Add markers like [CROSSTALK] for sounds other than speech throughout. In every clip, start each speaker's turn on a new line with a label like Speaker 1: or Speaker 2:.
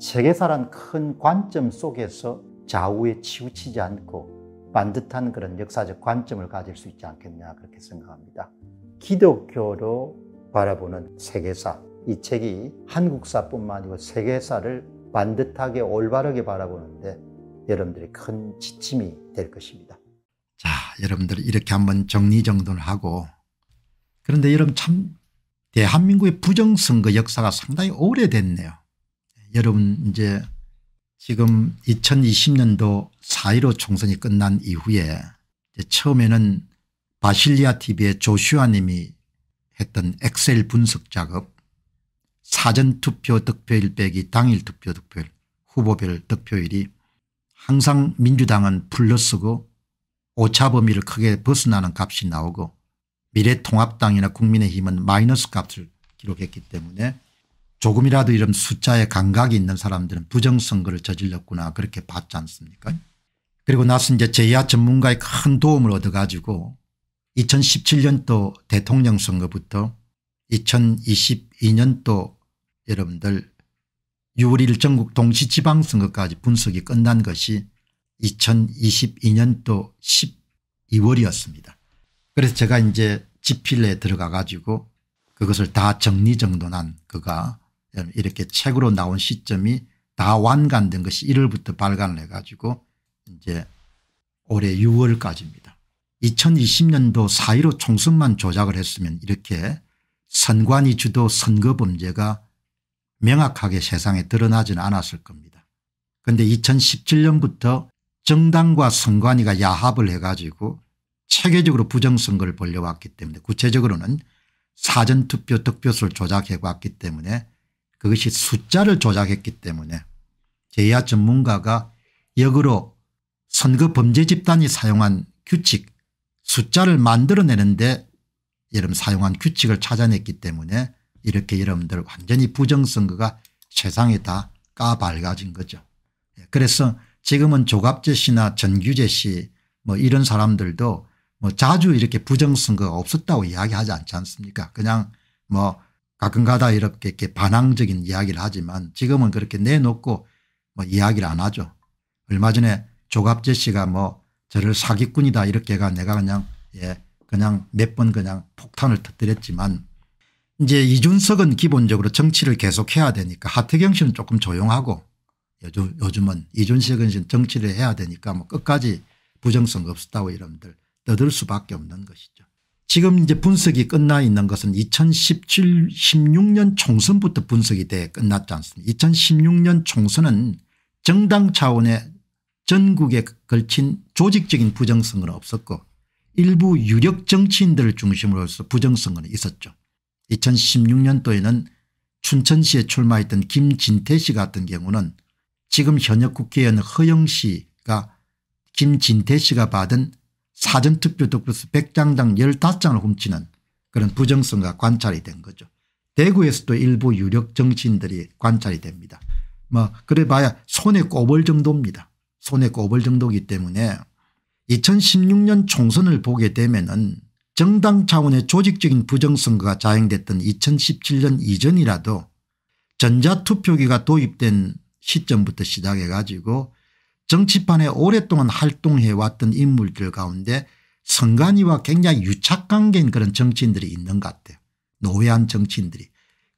Speaker 1: 세계사란 큰 관점 속에서 좌우에 치우치지 않고 반듯한 그런 역사적 관점을 가질 수 있지 않겠냐 그렇게 생각합니다. 기독교로 바라보는 세계사 이 책이 한국사뿐만 아니고 세계사를 반듯하게 올바르게 바라보는데 여러분들이 큰 지침이 될 것입니다. 자 여러분들 이렇게 한번 정리정돈을 하고 그런데 여러분 참 대한민국의 부정선거 역사가 상당히 오래됐네요. 여러분 이제 지금 2020년도 4.15 총선이 끝난 이후에 처음에는 바실리아 tv의 조슈아 님이 했던 엑셀 분석 작업 사전투표 득표일 빼기 당일 투표 득표일 후보별 득표일이 항상 민주당은 불러쓰고 오차 범위를 크게 벗어나는 값이 나오고 미래통합당이나 국민의힘은 마이너스 값을 기록했기 때문에 조금이라도 이런 숫자에 감각이 있는 사람들은 부정선거를 저질렀구나 그렇게 봤지 않습니까 음. 그리고 나서 이제 제야 전문가의 큰 도움을 얻어 가지고 2017년도 대통령 선거부터 2022년도 여러분들 6월 1일 전국 동시지방선거까지 분석이 끝난 것이 2022년도 12월이었습니다. 그래서 제가 이제 지필에 들어가 가지고 그것을 다 정리정돈한 그가 음, 이렇게 책으로 나온 시점이 다 완간된 것이 1월부터 발간을 해가지고 이제 올해 6월까지입니다. 2020년도 4.15 총선만 조작을 했으면 이렇게 선관위 주도 선거 범죄가 명확하게 세상에 드러나지는 않았을 겁니다. 그런데 2017년부터 정당과 선관위가 야합을 해가지고 체계적으로 부정선거를 벌려왔기 때문에 구체적으로는 사전투표 득표수를 조작해왔기 때문에 그것이 숫자를 조작했기 때문에 제야 전문가가 역으로 선거 범죄 집단이 사용한 규칙 숫자를 만들어내는데 여러분 사용한 규칙을 찾아냈기 때문에 이렇게 여러분들 완전히 부정선거가 세상에 다 까발가진 거죠. 예, 그래서 지금은 조갑재 씨나 전규재 씨 뭐 이런 사람들도 뭐 자주 이렇게 부정선거가 없었다고 이야기하지 않지 않습니까 그냥 뭐 가끔가다 이렇게, 반항적인 이야기를 하지만 지금은 그렇게 내놓고 뭐 이야기를 안 하죠. 얼마 전에 조갑재 씨가 뭐 저를 사기꾼이다 이렇게 해가 내가 그냥 예 그냥 몇 번 그냥 폭탄을 터뜨렸지만 이제 이준석은 기본적으로 정치를 계속해야 되니까 하태경 씨는 조금 조용하고 요즘, 요즘은 이준석은 지금 정치를 해야 되니까 뭐 끝까지 부정선거 없었다고 이런들 떠들 수밖에 없는 것이죠. 지금 이제 분석이 끝나 있는 것은 2017 16년 총선부터 분석이 돼 끝났지 않습니까 2016년 총선은 정당 차원의 전국에 걸친 조직적인 부정선거는 없었고 일부 유력 정치인들을 중심으로 해서 부정선거는 있었죠. 2016년도에는 춘천시에 출마했던 김진태 씨 같은 경우는 지금 현역 국회의원 허영 씨가 김진태 씨가 받은 사전투표도 그래서 100장당 15장을 훔치는 그런 부정성과 관찰이 된 거죠. 대구에서도 일부 유력 정치인들이 관찰이 됩니다. 뭐 그래 봐야 손에 꼽을 정도입니다. 손에 꼽을 정도이기 때문에 2016년 총선을 보게 되면은 정당 차원의 조직적인 부정선거가 자행됐던 2017년 이전이라도 전자투표기가 도입된 시점부터 시작해 가지고 정치판에 오랫동안 활동해 왔던 인물들 가운데 선관위와 굉장히 유착관계인 그런 정치인들이 있는 것 같아요. 노회한 정치인들이.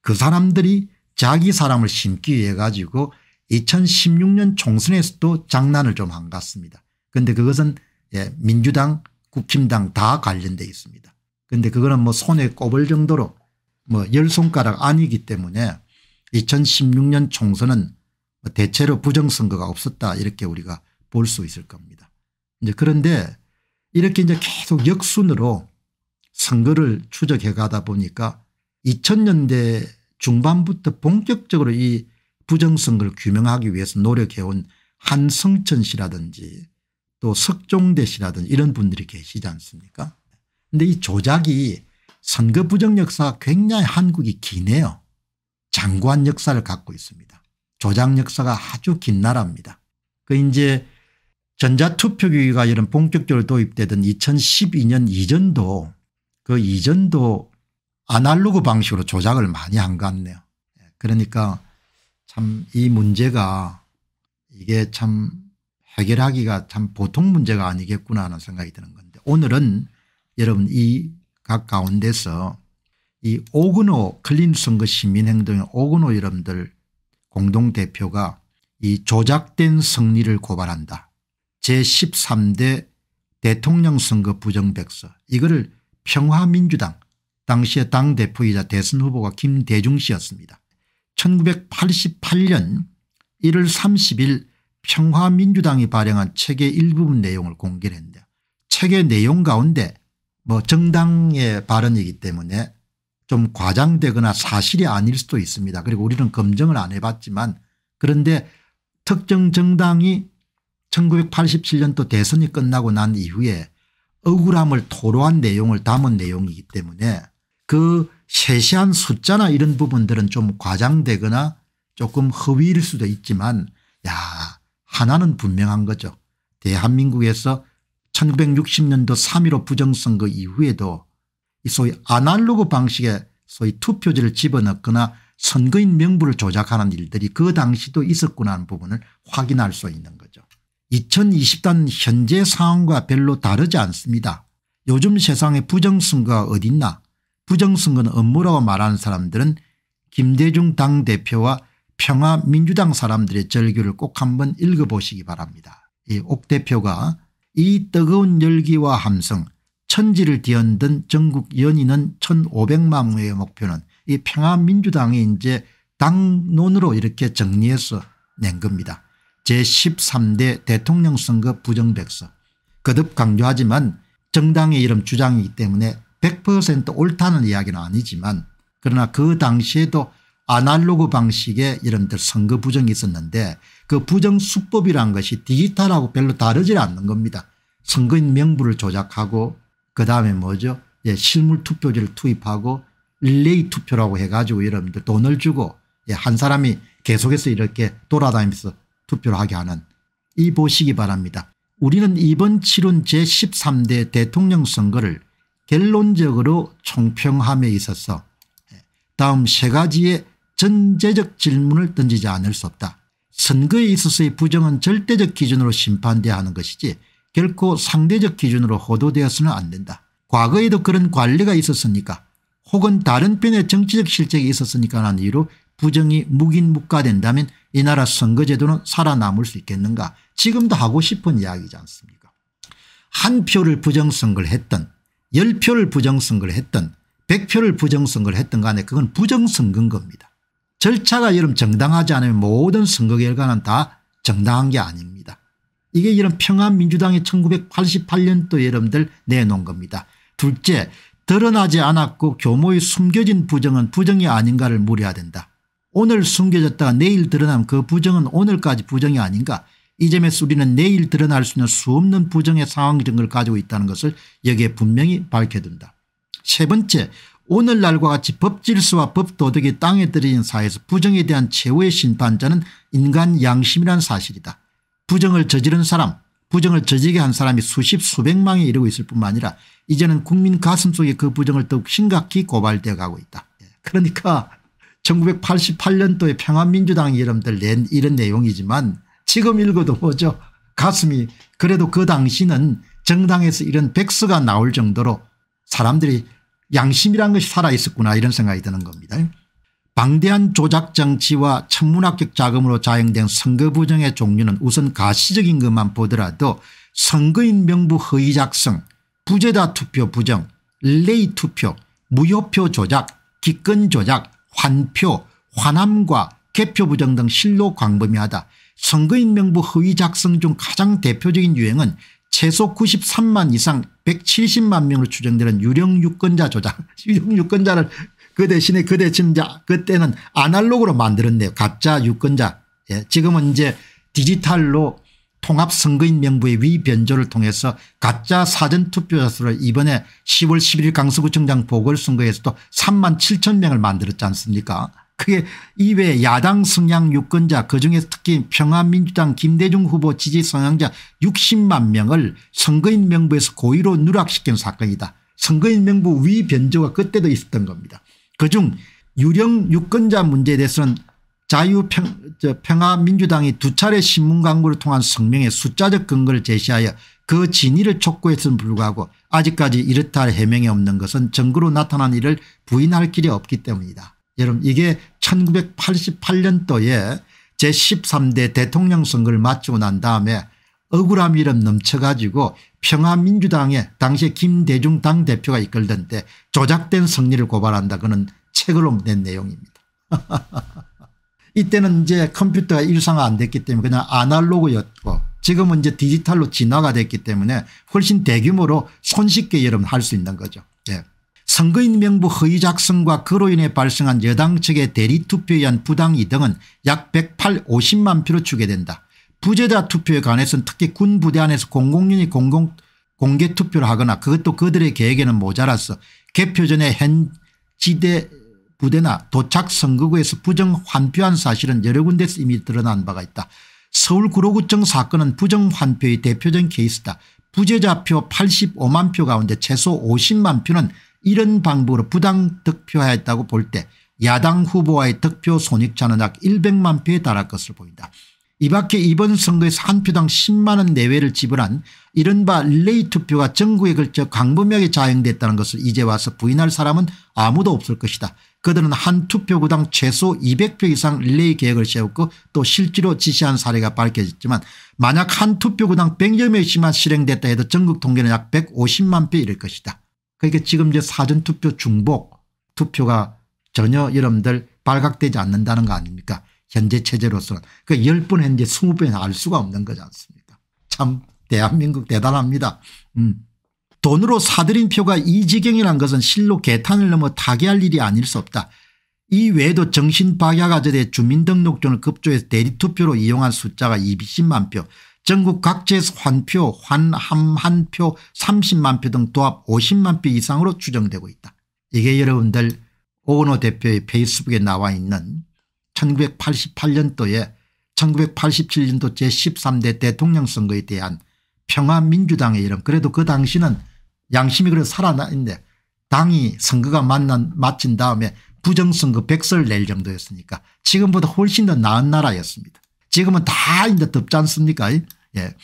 Speaker 1: 그 사람들이 자기 사람을 심기 위해 가지고 2016년 총선에서도 장난을 좀 한 것 같습니다. 그런데 그것은 예, 민주당 국힘당 다관련되어 있습니다. 그런데 그거는 뭐 손에 꼽을 정도로 뭐 열 손가락 아니기 때문에 2016년 총선은 그 대체로 부정선거가 없었다 이렇게 우리가 볼 수 있을 겁니다. 이제 그런데 이렇게 이제 계속 역순으로 선거를 추적해 가다 보니까 2000년대 중반부터 본격적으로 이 부정선거를 규명하기 위해서 노력해온 한성천 씨라든지 또 석종대 씨라든지 이런 분들이 계시지 않습니까 근데 이 조작이 선거 부정 역사가 굉장히 한국이 기네요. 장관 역사를 갖고 있습니다. 조작 역사가 아주 긴 나라입니다. 그 이제 전자투표기가 이런 본격적으로 도입되던 2012년 이전도 그 이전도 아날로그 방식으로 조작을 많이 한 것 같네요. 예, 그러니까 참 이 문제가 이게 참 해결하기가 참 보통 문제가 아니겠구나 하는 생각이 드는 건데 오늘은 여러분 이 각 가운데서 이 오근호 클린 선거 그 시민행동의 오근호 여러분들 공동대표가 이 조작된 승리를 고발한다. 제13대 대통령 선거 부정백서 이거를 평화민주당 당시의 당대표이자 대선 후보가 김대중 씨였습니다. 1988년 1월 30일 평화민주당이 발행한 책의 일부분 내용을 공개했는데 책의 내용 가운데 뭐 정당의 발언이기 때문에 좀 과장되거나 사실이 아닐 수도 있습니다. 그리고 우리는 검증을 안 해봤지만 그런데 특정 정당이 1987년도 대선이 끝나고 난 이후에 억울함을 토로한 내용을 담은 내용이기 때문에 그 세세한 숫자나 이런 부분들은 좀 과장되거나 조금 허위일 수도 있지만 야 하나는 분명한 거죠. 대한민국에서 1960년도 3.15 부정선거 이후에도 이 소위 아날로그 방식의 소위 투표지를 집어넣거나 선거인 명부를 조작하는 일들이 그 당시도 있었구나 하는 부분을 확인할 수 있는 거죠. 2020단 현재 상황과 별로 다르지 않습니다. 요즘 세상에 부정선거가 어딨나 부정선거는 업무라고 말하는 사람들은 김대중 당대표와 평화민주당 사람들의 절규를 꼭 한번 읽어보시기 바랍니다. 이 옥 대표가 이 뜨거운 열기와 함성 천지를 뒤흔든 전국 연인은 1500만 의 목표는 이 평화민주당이 이제 당론으로 이렇게 정리해서 낸 겁니다. 제13대 대통령 선거 부정백서 거듭 강조하지만 정당의 이름 주장이기 때문에 100% 옳다는 이야기는 아니지만 그러나 그 당시에도 아날로그 방식의 이름들 선거 부정이 있었는데 그 부정 수법이란 것이 디지털하고 별로 다르지 않는 겁니다. 선거인 명부를 조작하고 그 다음에 뭐죠? 예, 실물 투표지를 투입하고 릴레이 투표라고 해가지고 여러분들 돈을 주고 예, 한 사람이 계속해서 이렇게 돌아다니면서 투표를 하게 하는 이 보시기 바랍니다. 우리는 이번 치룬 제13대 대통령 선거를 결론적으로 총평함에 있어서 예, 다음 세 가지의 전제적 질문을 던지지 않을 수 없다. 선거에 있어서의 부정은 절대적 기준으로 심판돼야 하는 것이지 결코 상대적 기준으로 호도되어서는 안 된다. 과거에도 그런 관리가 있었으니까 혹은 다른 편의 정치적 실책이 있었으니까 하는 이유로 부정이 묵인묵가된다면이 나라 선거제도는 살아남을 수 있겠는가 지금도 하고 싶은 이야기지 않습니까 한 표를 부정선거를 했던 열 표를 부정선거를 했던 백 표를 부정선거를 했던 간에 그건 부정선거인 겁니다. 절차가 여름 정당하지 않으면 모든 선거 결과는 다 정당한 게 아닙니다. 이게 이런 평안민주당이 1988년도 여러분들 내놓은 겁니다. 둘째 드러나지 않았고 교모의 숨겨진 부정은 부정이 아닌가를 물어야 된다. 오늘 숨겨졌다가 내일 드러나면 그 부정은 오늘까지 부정이 아닌가 이 점에서 우리는 내일 드러날 수 있는 수없는 부정의 상황정을 가지고 있다는 것을 여기에 분명히 밝혀둔다. 세 번째 오늘날과 같이 법질서와 법도덕이 땅에 들어진 사회에서 부정에 대한 최후의 심판자는 인간 양심이란 사실이다. 부정을 저지른 사람 부정을 저지게 한 사람이 수십 수백만이 이르고 있을 뿐만 아니라 이제는 국민 가슴속에 그 부정을 더욱 심각히 고발되어 가고 있다. 예. 그러니까 1988년도에 평화민주당 여러분들 낸 이런 내용이지만 지금 읽어도 뭐죠 가슴이 그래도 그 당시는 정당에서 이런 백수가 나올 정도로 사람들이 양심이란 것이 살아있었구나 이런 생각이 드는 겁니다. 방대한 조작정치와 천문학적 자금으로 자행된 선거 부정의 종류는 우선 가시적인 것만 보더라도 선거인 명부 허위 작성, 부재다 투표 부정, 릴레이 투표, 무효표 조작, 기권 조작, 환표, 환함과 개표 부정 등 실로 광범위하다. 선거인 명부 허위 작성 중 가장 대표적인 유행은 최소 93만 이상 170만 명으로 추정되는 유령 유권자 조작, [LAUGHS] 유령 유권자를 그 대신에 그 대신 자 그때는 아날로그로 만들었네요. 가짜 유권자. 예. 지금은 이제 디지털로 통합선거인 명부의 위변조를 통해서 가짜 사전투표자 수를 이번에 10월 11일 강서구청장 보궐선거에서도 3만 7천 명을 만들었지 않습니까 그게 이외에 야당 성향 유권자 그중에 서 특히 평화민주당 김대중 후보 지지 성향자 60만 명을 선거인 명부에서 고의로 누락시킨 사건이다. 선거인 명부 위변조가 그때도 있었던 겁니다. 그중 유령 유권자 문제에 대해서는 자유평화민주당이 두 차례 신문 광고를 통한 성명의 숫자적 근거를 제시하여 그 진위를 촉구했음을 불구하고 아직까지 이렇다 할 해명이 없는 것은 증거로 나타난 일을 부인할 길이 없기 때문이다. 여러분 이게 1988년도에 제13대 대통령 선거를 마치고 난 다음에 억울함이 넘쳐가지고 평화민주당의 당시에 김대중 당대표가 이끌던 때 조작된 승리를 고발한다 그는 책으로 낸 내용입니다. [LAUGHS] 이때는 이제 컴퓨터가 일상화 안 됐기 때문에 그냥 아날로그였고 지금은 이제 디지털로 진화가 됐기 때문에 훨씬 대규모로 손쉽게 여러분 할 수 있는 거죠. 예. 선거인 명부 허위 작성과 그로 인해 발생한 여당 측의 대리투표에 의한 부당이등은약 180만 표로 추계된다. 부재자 투표에 관해서는 특히 군 부대 안에서 공공연히 공공 공개 투표를 하거나 그것도 그들의 계획에는 모자라서 개표 전에 현 지대 부대나 도착 선거구에서 부정 환표한 사실은 여러 군데서 에 이미 드러난 바가 있다. 서울 구로구청 사건은 부정 환표의 대표적인 케이스다. 부재자표 85만 표 가운데 최소 50만 표는 이런 방법으로 부당 득표하였다고 볼 때 야당 후보와의 득표 손익차는 약 100만 표에 달할 것을 보인다. 이밖에 이번 선거에서 한 표당 10만 원 내외를 지불한 이른바 릴레이 투표가 전국에 걸쳐 광범위하게 자행됐다는 것을 이제 와서 부인할 사람은 아무도 없을 것이다. 그들은 한 투표구당 최소 200표 이상 릴레이 계획을 세웠고 또 실제로 지시한 사례가 밝혀졌지만 만약 한 투표구당 100여 명씩만 실행됐다 해도 전국 통계는 약 150만 표 이를 것이다. 그러니까 지금 이제 사전투표 중복 투표가 전혀 여러분들 발각되지 않는다는 거 아닙니까 현재 체제로서는 그열 번 했는데 스무 번알 수가 없는 거지 않습니까 참 대한민국 대단합니다. 음. 돈으로 사들인 표가 이 지경이란 것은 실로 개탄을 넘어 타개할 일이 아닐 수 없다. 이 외에도 정신박약아들대 주민등록증을 급조해서 대리투표로 이용한 숫자가 210만 표 전국 각지에서 환표 환함한표 30만 표 등 도합 50만 표 이상으로 추정되고 있다. 이게 여러분들 오은호 대표의 페이스북에 나와 있는 1988년도에 1987년도 제13대 대통령 선거에 대한 평화민주당의 이름 그래도 그 당시는 양심이 그래 살아나는데 당이 선거가 만난 마친 다음에 부정선거 백설낼 정도였으니까 지금보다 훨씬 더 나은 나라였습니다. 지금은 다 이제 덥지 않습니까 예.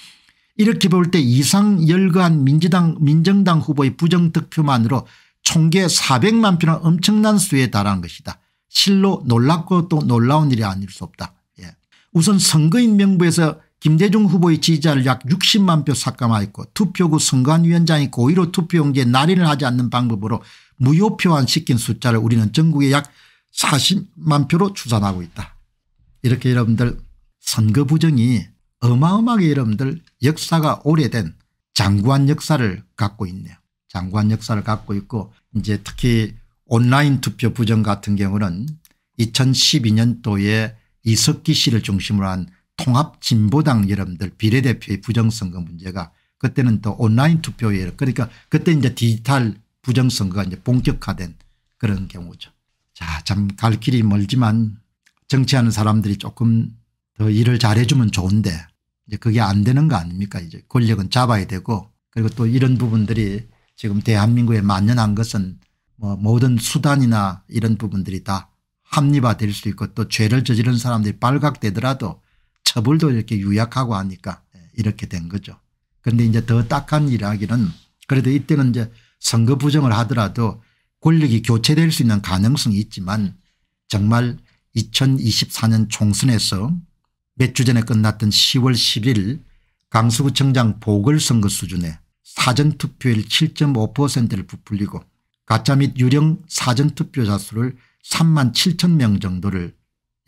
Speaker 1: 이렇게 볼 때 이상 열거한 민주당 민정당 후보의 부정득표만으로 총계 400만 표는 엄청난 수에 달한 것이다. 실로 놀랍고 또 놀라운 일이 아닐 수 없다. 예. 우선 선거인 명부에서 김대중 후보의 지지자를 약 60만 표 삭감하였고 투표구 선관위원장이 고의로 투표용지에 날인을 하지 않는 방법으로 무효표환 시킨 숫자를 우리는 전국에 약 40만 표로 추산하고 있다. 이렇게 여러분들 선거 부정이 어마어마하게 여러분들 역사가 오래된 장관 역사를 갖고 있네요. 장관 역사를 갖고 있고 이제 특히 온라인 투표 부정 같은 경우는 2012년도에 이석기 씨를 중심으로 한 통합진보당 여러분들 비례대표의 부정선거 문제가 그때는 또 온라인 투표에 그러니까 그때 이제 디지털 부정선거가 이제 본격화된 그런 경우죠. 자, 참 갈 길이 멀지만 정치하는 사람들이 조금 더 일을 잘해주면 좋은데 이제 그게 안 되는 거 아닙니까 이제 권력은 잡아야 되고 그리고 또 이런 부분들이 지금 대한민국에 만연한 것은 뭐 모든 수단이나 이런 부분들이 다 합리화될 수 있고 또 죄를 저지른 사람들이 발각되더라도 처벌도 이렇게 유약하고 하니까 예, 이렇게 된 거죠. 그런데 이제 더 딱한 일하기는 그래도 이때는 이제 선거 부정을 하더라도 권력이 교체될 수 있는 가능성이 있지만 정말 2024년 총선에서 몇 주 전에 끝났던 10월 10일 강서구청장 보궐선거 수준의 사전투표율 7.5%를 부풀리고 가짜 및 유령 사전투표자 수를 3만 7천 명 정도를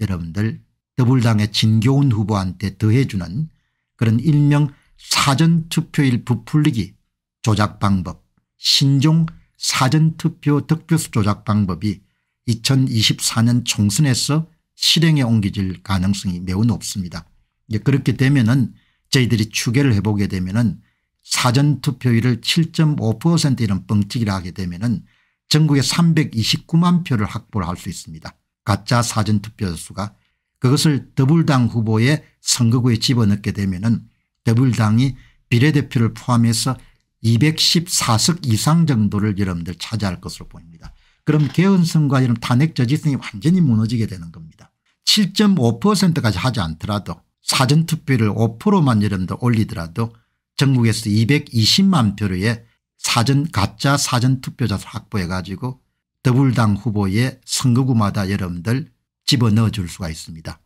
Speaker 1: 여러분들 더불당의 진교훈 후보한테 더해주는 그런 일명 사전투표일 부풀리기 조작 방법 신종 사전투표 득표수 조작 방법이 2024년 총선에서 실행에 옮겨질 가능성이 매우 높습니다. 이제 그렇게 되면 은 저희들이 추계를 해보게 되면 은 사전투표율을 7.5% 이런 뻥튀기를 하게 되면 은 전국에 329만 표를 확보를 할 수 있습니다. 가짜 사전투표 수가 그것을 더블당 후보의 선거구에 집어넣게 되면 은더블당이 비례대표를 포함해서 214석 이상 정도를 여러분들 차지할 것으로 보입니다. 그럼 개헌성과 이런 탄핵 저지성이 완전히 무너지게 되는 겁니다. 7.5%까지 하지 않더라도 사전투표를 5%만 여러분들 올리더라도 전국에서 220만 표의 사전 가짜 사전투표자 확보해 가지고 더불당 후보의 선거구마다 여러분들 집어넣어 줄 수가 있습니다.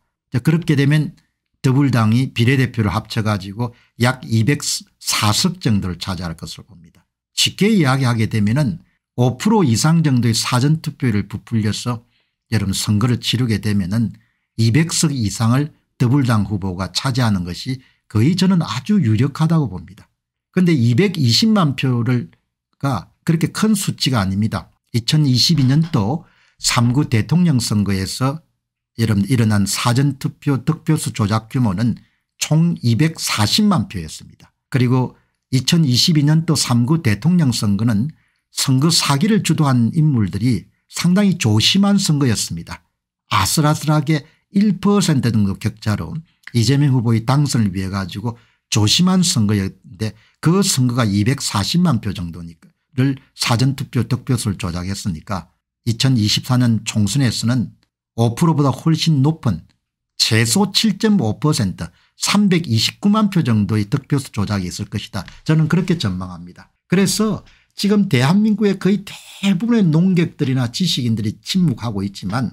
Speaker 1: 그렇게 되면 더불당이 비례대표를 합쳐 가지고 약2 4석 정도를 차지할 것으로 봅니다. 쉽게 이야기하게 되면 은5% 이상 정도의 사전투표를 부풀려서 여러분 선거를 치르게 되면 은 200석 이상을 더불당 후보가 차지하는 것이 거의 저는 아주 유력하다고 봅니다. 그런데 220만 표를가 그렇게 큰 수치가 아닙니다. 2022년도 3구 대통령 선거에서 여러분 일어난 사전투표 득표수 조작 규모는 총 240만 표였습니다. 그리고 2022년도 3구 대통령 선거는 선거 사기를 주도한 인물들이 상당히 조심한 선거였습니다. 아슬아슬하게 1% 정도 격차로 이재명 후보의 당선을 위해 가지고 조심한 선거였는데 그 선거가 240만 표 정도니까를 사전투표 득표수를 조작했으니까 2024년 총선에서는 5%보다 훨씬 높은 최소 7.5% 329만 표 정도의 득표수 조작이 있을 것이다. 저는 그렇게 전망합니다. 그래서 지금 대한민국의 거의 대부분의 농객들이나 지식인들이 침묵하고 있지만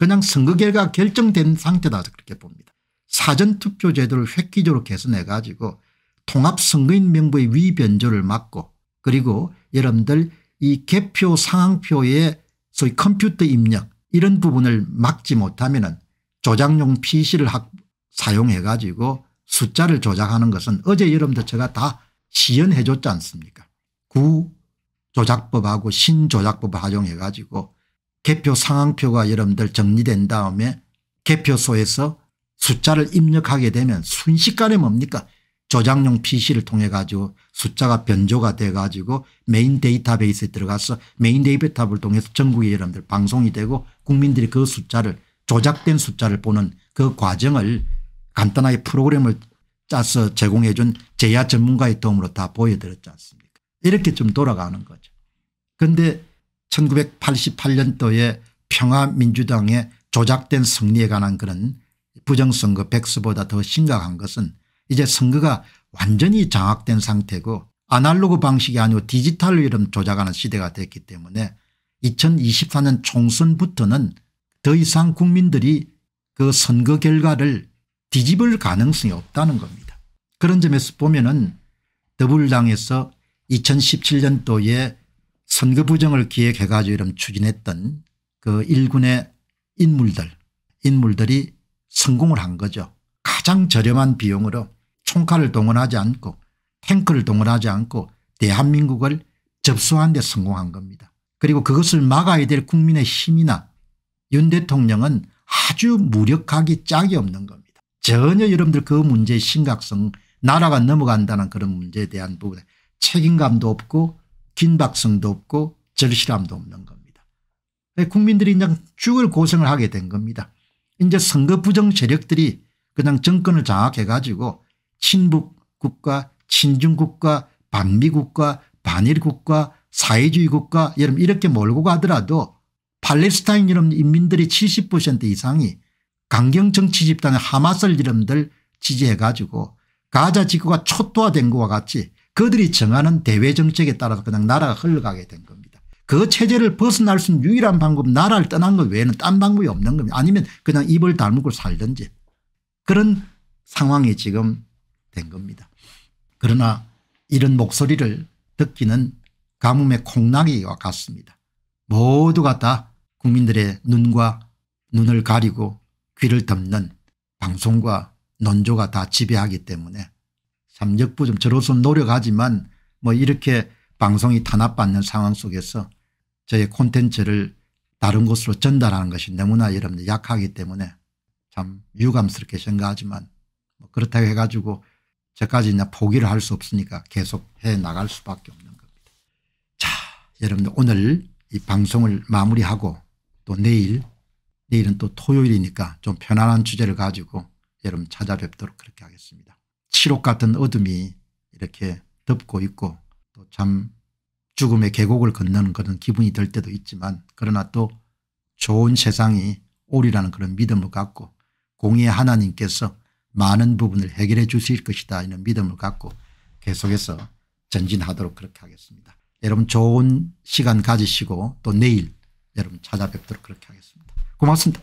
Speaker 1: 그냥 선거 결과 결정된 상태다 그렇게 봅니다. 사전투표 제도를 획기적으로 개선해 가지고 통합선거인 명부의 위변조를 막고 그리고 여러분들 이 개표 상황표의 소위 컴퓨터 입력 이런 부분을 막지 못하면 조작용 PC를 사용해 가지고 숫자를 조작하는 것은 어제 여러분들 제가 다 시연해 줬지 않습니까 구조작법하고 신조작법을 활용해 가지고 개표 상황표가 여러분들 정리된 다음에 개표소에서 숫자를 입력하게 되면 순식간에 뭡니까 조작용 PC를 통해 가지고 숫자가 변조가 돼 가지고 메인 데이터베이스에 들어가서 메인 데이터베이스를 통해서 전국의 여러분들 방송이 되고 국민들이 그 숫자를 조작된 숫자를 보는 그 과정을 간단하게 프로그램을 짜서 제공해 준 제야 전문가의 도움으로 다 보여드렸지 않습니까 이렇게 좀 돌아가는 거죠. 그런데 1988년도에 평화민주당의 조작된 승리에 관한 그런 부정선거 백수보다 더 심각한 것은 이제 선거가 완전히 장악된 상태고 아날로그 방식이 아니고 디지털로 이름 조작하는 시대가 됐기 때문에 2024년 총선부터는 더 이상 국민들이 그 선거 결과를 뒤집을 가능성이 없다는 겁니다. 그런 점에서 보면 은 더불당에서 2017년도에 선거 부정을 기획해 가지고 이런 추진했던 그 일군의 인물들 인물들이 성공을 한 거죠. 가장 저렴한 비용으로 총칼을 동원하지 않고 탱크를 동원하지 않고 대한민국을 접수하는 데 성공한 겁니다. 그리고 그것을 막아야 될 국민의 힘이나 윤 대통령은 아주 무력하기 짝이 없는 겁니다. 전혀 여러분들 그 문제의 심각성 나라가 넘어간다는 그런 문제에 대한 부분에 책임감도 없고 긴박성도 없고 절실함도 없는 겁니다. 네, 국민들이 그냥 죽을 고생을 하게 된 겁니다. 이제 선거 부정 세력들이 그냥 정권을 장악해 가지고 친북 국가 친중 국가 반미 국가 반일 국가 사회주의 국가 여러분 이렇게 몰고 가더라도 팔레스타인 이름 인민들이 70% 이상이 강경 정치 집단의 하마설 이름들 지지해 가지고 가자 지구가 초토화된 것과 같이 그들이 정하는 대외 정책에 따라서 그냥 나라가 흘러가게 된 겁니다. 그 체제를 벗어날 수 있는 유일한 방법 나라를 떠난 것 외에는 딴 방법이 없는 겁니다. 아니면 그냥 입을 다물고 살든지 그런 상황이 지금 된 겁니다. 그러나 이런 목소리를 듣기는 가뭄의 콩나기와 같습니다. 모두가 다 국민들의 눈과 눈을 가리고 귀를 덮는 방송과 논조가 다 지배하기 때문에 참 역부좀 저로서 노력하지만 뭐 이렇게 방송이 탄압받는 상황 속에서 저의 콘텐츠를 다른 곳으로 전달하는 것이 너무나 여러분 들 약하기 때문에 참 유감스럽게 생각하지만 뭐 그렇다고 해가지고 저까지 포기를 할 수 없으니까 계속 해 나갈 수밖에 없는 겁니다. 자 여러분들 오늘 이 방송을 마무리하고 또 내일 내일은 또 토요일이니까 좀 편안한 주제를 가지고 여러분 찾아뵙도록 그렇게 하겠습니다. 칠옥 같은 어둠이 이렇게 덮고 있고 또 참 죽음의 계곡을 건너는 그런 기분이 들 때도 있지만 그러나 또 좋은 세상이 오리라는 그런 믿음을 갖고 공의의 하나님께서 많은 부분을 해결해 주실 것이다 이런 믿음을 갖고 계속해서 전진하도록 그렇게 하겠습니다. 여러분 좋은 시간 가지시고 또 내일 여러분 찾아뵙도록 그렇게 하겠습니다. 고맙습니다.